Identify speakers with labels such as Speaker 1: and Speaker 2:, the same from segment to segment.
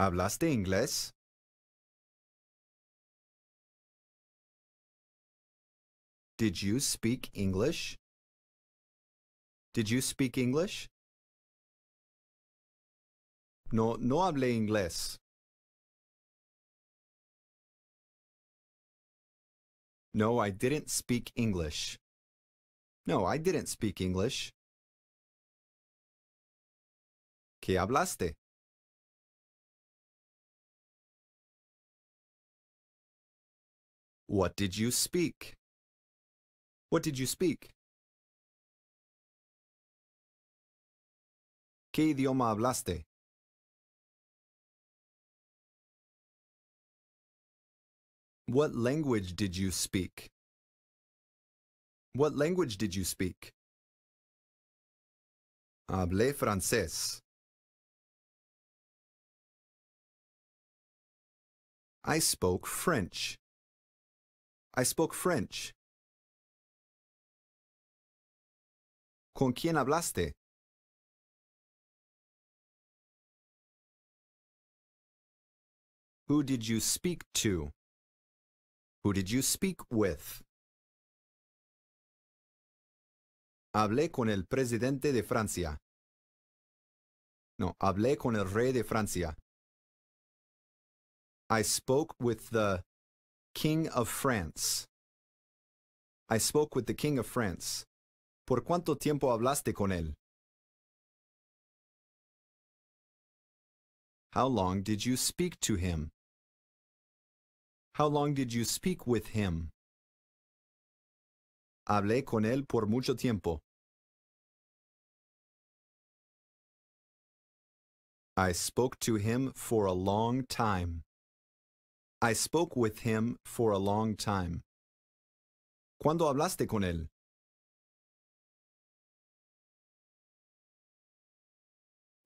Speaker 1: ¿Hablaste inglés? Did you speak English? Did you speak English? No, no hablé inglés. No, I didn't speak English. No, I didn't speak English. ¿Qué hablaste? What did you speak? What did you speak? ¿Qué idioma hablaste? What language did you speak? What language did you speak? Hablé francés. I spoke French. I spoke French. ¿Con quién hablaste? Who did you speak to? Who did you speak
Speaker 2: with? Hablé con el presidente de Francia. No, hablé con el rey de Francia. I spoke with the King of France. I spoke with the King of France. ¿Por cuánto tiempo hablaste con
Speaker 1: él? How long
Speaker 2: did you speak to him? How long did you speak with him? Hablé con él por mucho tiempo. I spoke to him for a long time. I spoke with him for a long time. ¿Cuándo hablaste con él?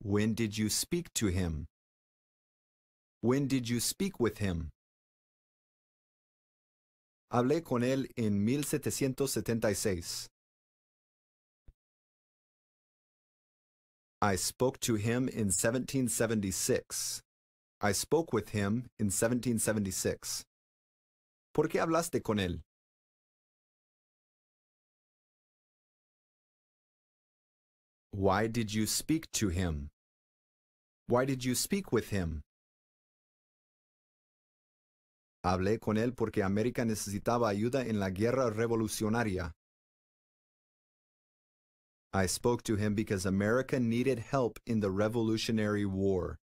Speaker 1: When did you speak to him?
Speaker 2: When did you speak with him? Hablé con él en 1776. I spoke to him in 1776. I spoke with him in 1776. ¿Por qué hablaste con él? Why did you speak to him? Why did you speak with him? Hablé con él porque América necesitaba ayuda en la guerra revolucionaria. I spoke to him because America needed help in the Revolutionary War.